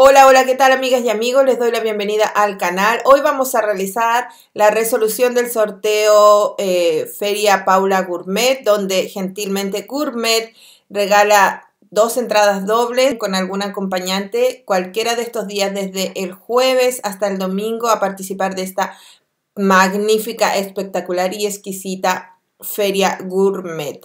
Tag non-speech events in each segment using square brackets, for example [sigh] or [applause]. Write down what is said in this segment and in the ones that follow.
Hola, hola, ¿qué tal amigas y amigos? Les doy la bienvenida al canal. Hoy vamos a realizar la resolución del sorteo eh, Feria Paula Gourmet, donde gentilmente Gourmet regala dos entradas dobles con algún acompañante cualquiera de estos días desde el jueves hasta el domingo a participar de esta magnífica, espectacular y exquisita Feria Gourmet.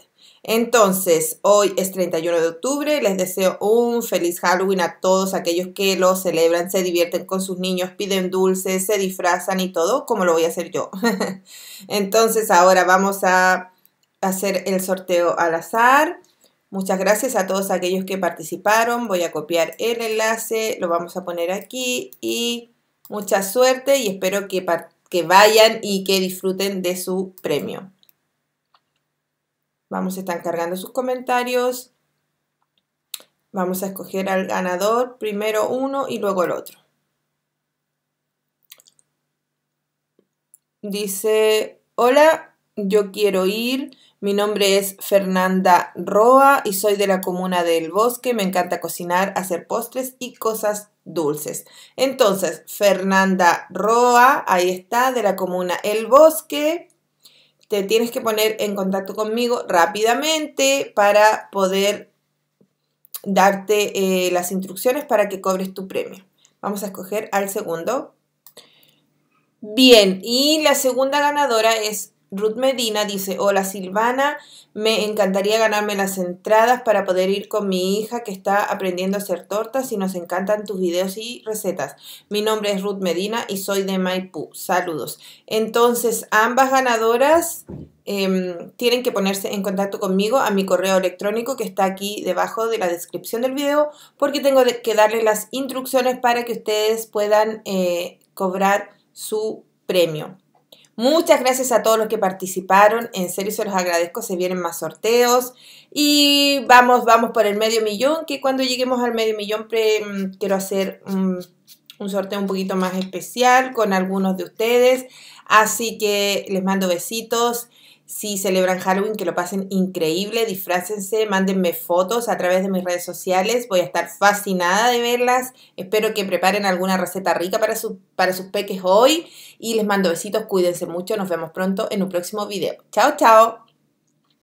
Entonces, hoy es 31 de octubre, les deseo un feliz Halloween a todos aquellos que lo celebran, se divierten con sus niños, piden dulces, se disfrazan y todo, como lo voy a hacer yo. [laughs] Entonces, ahora vamos a hacer el sorteo al azar. Muchas gracias a todos aquellos que participaron. Voy a copiar el enlace, lo vamos a poner aquí y mucha suerte y espero que, que vayan y que disfruten de su premio. Vamos, a estar cargando sus comentarios. Vamos a escoger al ganador, primero uno y luego el otro. Dice, hola, yo quiero ir. Mi nombre es Fernanda Roa y soy de la comuna del Bosque. Me encanta cocinar, hacer postres y cosas dulces. Entonces, Fernanda Roa, ahí está, de la comuna El Bosque te tienes que poner en contacto conmigo rápidamente para poder darte eh, las instrucciones para que cobres tu premio. Vamos a escoger al segundo. Bien, y la segunda ganadora es Ruth Medina dice, hola Silvana, me encantaría ganarme las entradas para poder ir con mi hija que está aprendiendo a hacer tortas y nos encantan tus videos y recetas. Mi nombre es Ruth Medina y soy de Maipú. Saludos. Entonces, ambas ganadoras em, tienen que ponerse en contacto conmigo a mi correo electrónico que está aquí debajo de la descripción del video porque tengo que darles las instrucciones para que ustedes puedan eh, cobrar su premio. Muchas gracias a todos los que participaron, en serio se los agradezco, se vienen más sorteos y vamos, vamos por el medio millón, que cuando lleguemos al medio millón mm, quiero hacer un sorteo un poquito más especial con algunos de ustedes, así que les mando besitos si celebran Halloween, que lo pasen increíble, disfrácense, mándenme fotos a través de mis redes sociales, voy a estar fascinada de verlas. Espero que preparen alguna receta rica para, para sus peques hoy y les mando besitos, cuídense mucho, nos vemos pronto en un próximo video. Chao, chao.